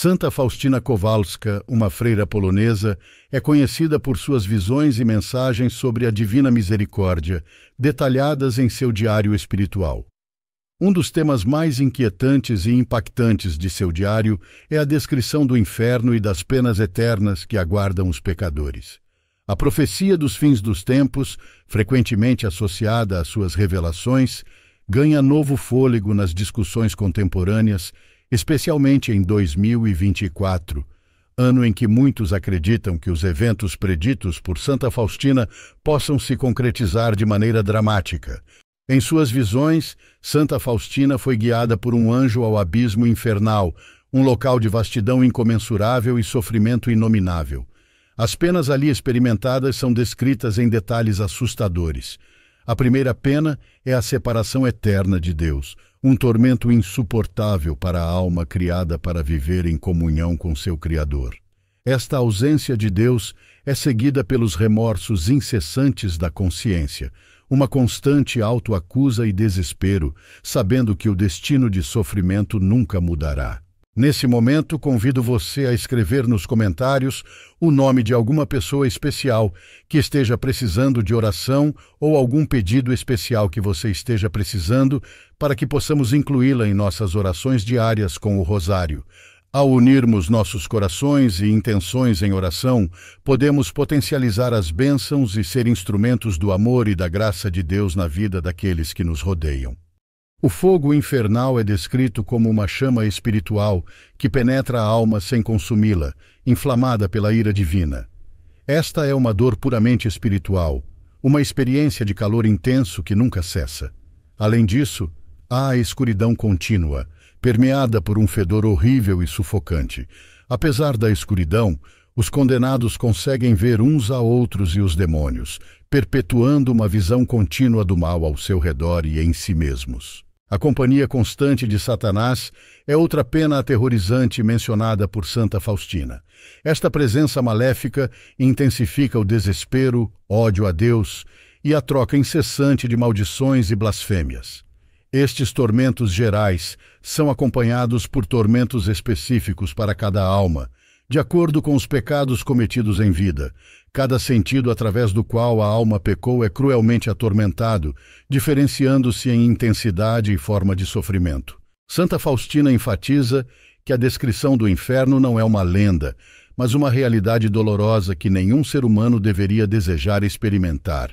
Santa Faustina Kowalska, uma freira polonesa, é conhecida por suas visões e mensagens sobre a Divina Misericórdia, detalhadas em seu diário espiritual. Um dos temas mais inquietantes e impactantes de seu diário é a descrição do inferno e das penas eternas que aguardam os pecadores. A profecia dos fins dos tempos, frequentemente associada às suas revelações, ganha novo fôlego nas discussões contemporâneas especialmente em 2024, ano em que muitos acreditam que os eventos preditos por Santa Faustina possam se concretizar de maneira dramática. Em suas visões, Santa Faustina foi guiada por um anjo ao abismo infernal, um local de vastidão incomensurável e sofrimento inominável. As penas ali experimentadas são descritas em detalhes assustadores. A primeira pena é a separação eterna de Deus, um tormento insuportável para a alma criada para viver em comunhão com seu Criador. Esta ausência de Deus é seguida pelos remorsos incessantes da consciência, uma constante autoacusa e desespero, sabendo que o destino de sofrimento nunca mudará. Nesse momento, convido você a escrever nos comentários o nome de alguma pessoa especial que esteja precisando de oração ou algum pedido especial que você esteja precisando para que possamos incluí-la em nossas orações diárias com o Rosário. Ao unirmos nossos corações e intenções em oração, podemos potencializar as bênçãos e ser instrumentos do amor e da graça de Deus na vida daqueles que nos rodeiam. O fogo infernal é descrito como uma chama espiritual que penetra a alma sem consumi-la, inflamada pela ira divina. Esta é uma dor puramente espiritual, uma experiência de calor intenso que nunca cessa. Além disso, há a escuridão contínua, permeada por um fedor horrível e sufocante. Apesar da escuridão, os condenados conseguem ver uns a outros e os demônios, perpetuando uma visão contínua do mal ao seu redor e em si mesmos. A companhia constante de Satanás é outra pena aterrorizante mencionada por Santa Faustina. Esta presença maléfica intensifica o desespero, ódio a Deus e a troca incessante de maldições e blasfêmias. Estes tormentos gerais são acompanhados por tormentos específicos para cada alma, de acordo com os pecados cometidos em vida. Cada sentido através do qual a alma pecou é cruelmente atormentado, diferenciando-se em intensidade e forma de sofrimento. Santa Faustina enfatiza que a descrição do inferno não é uma lenda, mas uma realidade dolorosa que nenhum ser humano deveria desejar experimentar.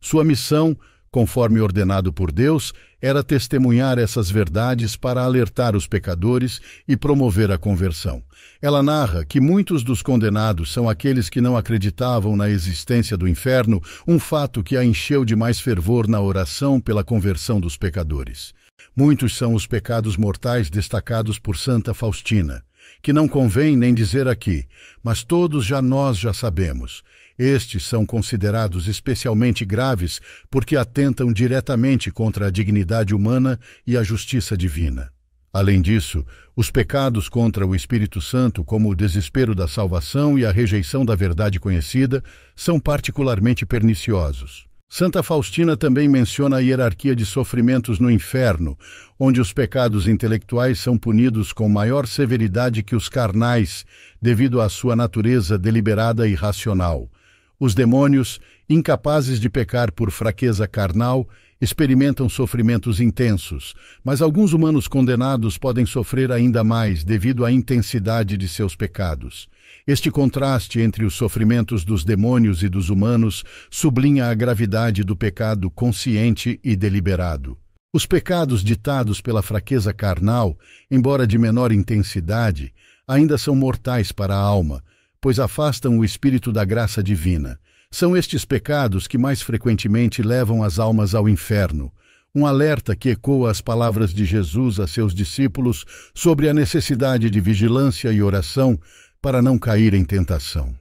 Sua missão conforme ordenado por Deus, era testemunhar essas verdades para alertar os pecadores e promover a conversão. Ela narra que muitos dos condenados são aqueles que não acreditavam na existência do inferno, um fato que a encheu de mais fervor na oração pela conversão dos pecadores. Muitos são os pecados mortais destacados por Santa Faustina, que não convém nem dizer aqui, mas todos já nós já sabemos estes são considerados especialmente graves porque atentam diretamente contra a dignidade humana e a justiça divina. Além disso, os pecados contra o Espírito Santo, como o desespero da salvação e a rejeição da verdade conhecida, são particularmente perniciosos. Santa Faustina também menciona a hierarquia de sofrimentos no inferno, onde os pecados intelectuais são punidos com maior severidade que os carnais, devido à sua natureza deliberada e racional. Os demônios, incapazes de pecar por fraqueza carnal, experimentam sofrimentos intensos, mas alguns humanos condenados podem sofrer ainda mais devido à intensidade de seus pecados. Este contraste entre os sofrimentos dos demônios e dos humanos sublinha a gravidade do pecado consciente e deliberado. Os pecados ditados pela fraqueza carnal, embora de menor intensidade, ainda são mortais para a alma, pois afastam o espírito da graça divina. São estes pecados que mais frequentemente levam as almas ao inferno. Um alerta que ecoa as palavras de Jesus a seus discípulos sobre a necessidade de vigilância e oração para não cair em tentação.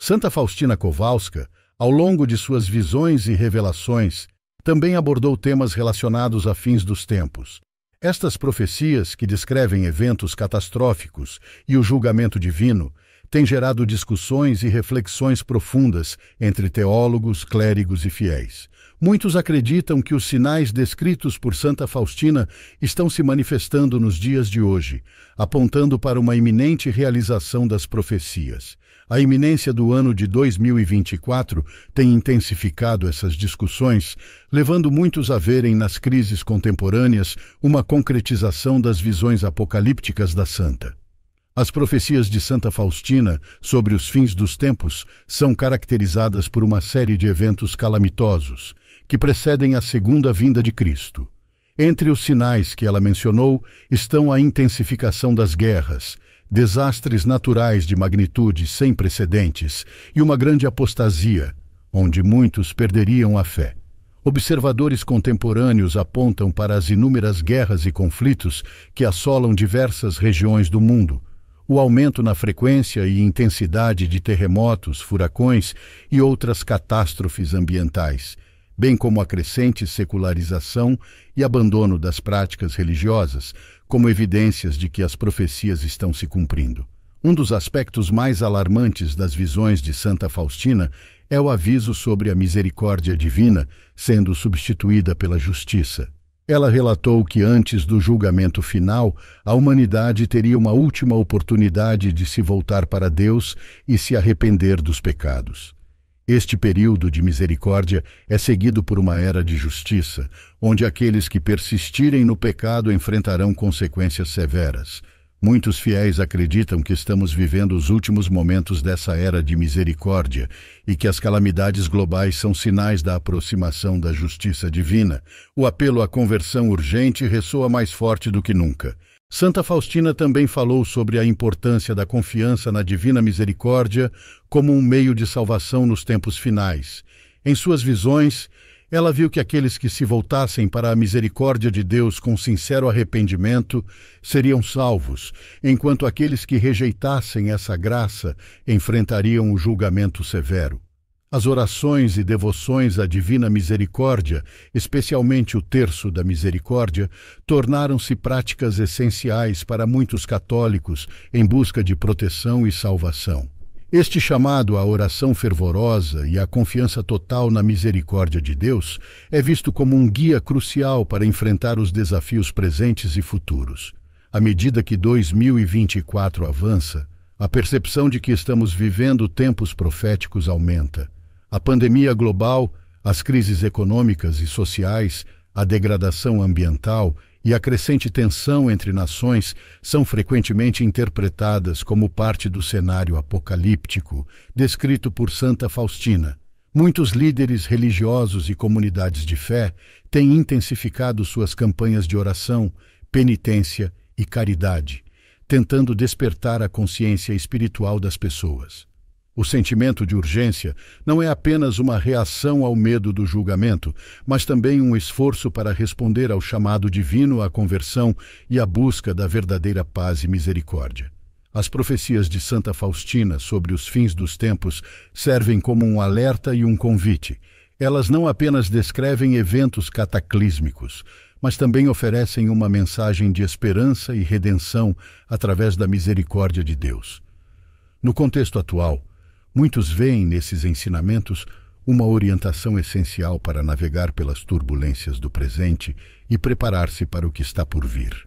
Santa Faustina Kowalska, ao longo de suas visões e revelações, também abordou temas relacionados a fins dos tempos. Estas profecias, que descrevem eventos catastróficos e o julgamento divino, tem gerado discussões e reflexões profundas entre teólogos, clérigos e fiéis. Muitos acreditam que os sinais descritos por Santa Faustina estão se manifestando nos dias de hoje, apontando para uma iminente realização das profecias. A iminência do ano de 2024 tem intensificado essas discussões, levando muitos a verem nas crises contemporâneas uma concretização das visões apocalípticas da Santa. As profecias de Santa Faustina sobre os fins dos tempos são caracterizadas por uma série de eventos calamitosos que precedem a segunda vinda de Cristo. Entre os sinais que ela mencionou estão a intensificação das guerras, desastres naturais de magnitude sem precedentes e uma grande apostasia, onde muitos perderiam a fé. Observadores contemporâneos apontam para as inúmeras guerras e conflitos que assolam diversas regiões do mundo, o aumento na frequência e intensidade de terremotos, furacões e outras catástrofes ambientais, bem como a crescente secularização e abandono das práticas religiosas, como evidências de que as profecias estão se cumprindo. Um dos aspectos mais alarmantes das visões de Santa Faustina é o aviso sobre a misericórdia divina sendo substituída pela justiça. Ela relatou que antes do julgamento final, a humanidade teria uma última oportunidade de se voltar para Deus e se arrepender dos pecados. Este período de misericórdia é seguido por uma era de justiça, onde aqueles que persistirem no pecado enfrentarão consequências severas. Muitos fiéis acreditam que estamos vivendo os últimos momentos dessa era de misericórdia e que as calamidades globais são sinais da aproximação da justiça divina. O apelo à conversão urgente ressoa mais forte do que nunca. Santa Faustina também falou sobre a importância da confiança na divina misericórdia como um meio de salvação nos tempos finais. Em suas visões, ela viu que aqueles que se voltassem para a misericórdia de Deus com sincero arrependimento seriam salvos, enquanto aqueles que rejeitassem essa graça enfrentariam o julgamento severo. As orações e devoções à Divina Misericórdia, especialmente o Terço da Misericórdia, tornaram-se práticas essenciais para muitos católicos em busca de proteção e salvação. Este chamado à oração fervorosa e à confiança total na misericórdia de Deus é visto como um guia crucial para enfrentar os desafios presentes e futuros. À medida que 2024 avança, a percepção de que estamos vivendo tempos proféticos aumenta. A pandemia global, as crises econômicas e sociais, a degradação ambiental e a crescente tensão entre nações são frequentemente interpretadas como parte do cenário apocalíptico descrito por Santa Faustina. Muitos líderes religiosos e comunidades de fé têm intensificado suas campanhas de oração, penitência e caridade, tentando despertar a consciência espiritual das pessoas. O sentimento de urgência não é apenas uma reação ao medo do julgamento, mas também um esforço para responder ao chamado divino à conversão e à busca da verdadeira paz e misericórdia. As profecias de Santa Faustina sobre os fins dos tempos servem como um alerta e um convite. Elas não apenas descrevem eventos cataclísmicos, mas também oferecem uma mensagem de esperança e redenção através da misericórdia de Deus. No contexto atual, Muitos veem nesses ensinamentos uma orientação essencial para navegar pelas turbulências do presente e preparar-se para o que está por vir.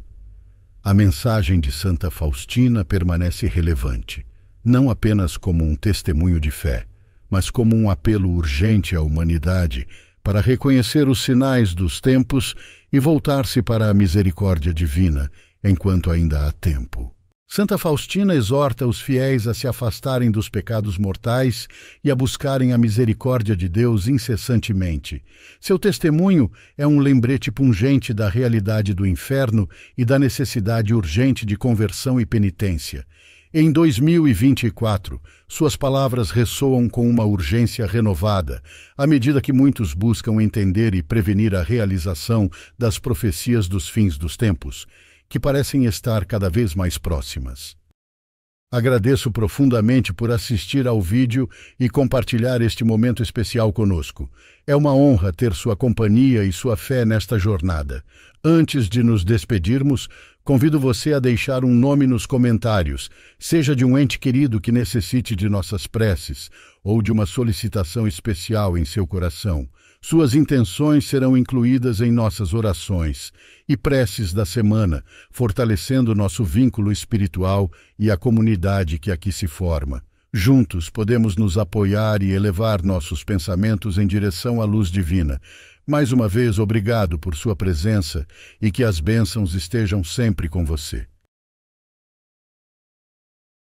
A mensagem de Santa Faustina permanece relevante, não apenas como um testemunho de fé, mas como um apelo urgente à humanidade para reconhecer os sinais dos tempos e voltar-se para a misericórdia divina enquanto ainda há tempo. Santa Faustina exorta os fiéis a se afastarem dos pecados mortais e a buscarem a misericórdia de Deus incessantemente. Seu testemunho é um lembrete pungente da realidade do inferno e da necessidade urgente de conversão e penitência. Em 2024, suas palavras ressoam com uma urgência renovada, à medida que muitos buscam entender e prevenir a realização das profecias dos fins dos tempos que parecem estar cada vez mais próximas. Agradeço profundamente por assistir ao vídeo e compartilhar este momento especial conosco. É uma honra ter sua companhia e sua fé nesta jornada. Antes de nos despedirmos, convido você a deixar um nome nos comentários, seja de um ente querido que necessite de nossas preces ou de uma solicitação especial em seu coração. Suas intenções serão incluídas em nossas orações e preces da semana, fortalecendo nosso vínculo espiritual e a comunidade que aqui se forma. Juntos podemos nos apoiar e elevar nossos pensamentos em direção à luz divina. Mais uma vez, obrigado por sua presença e que as bênçãos estejam sempre com você.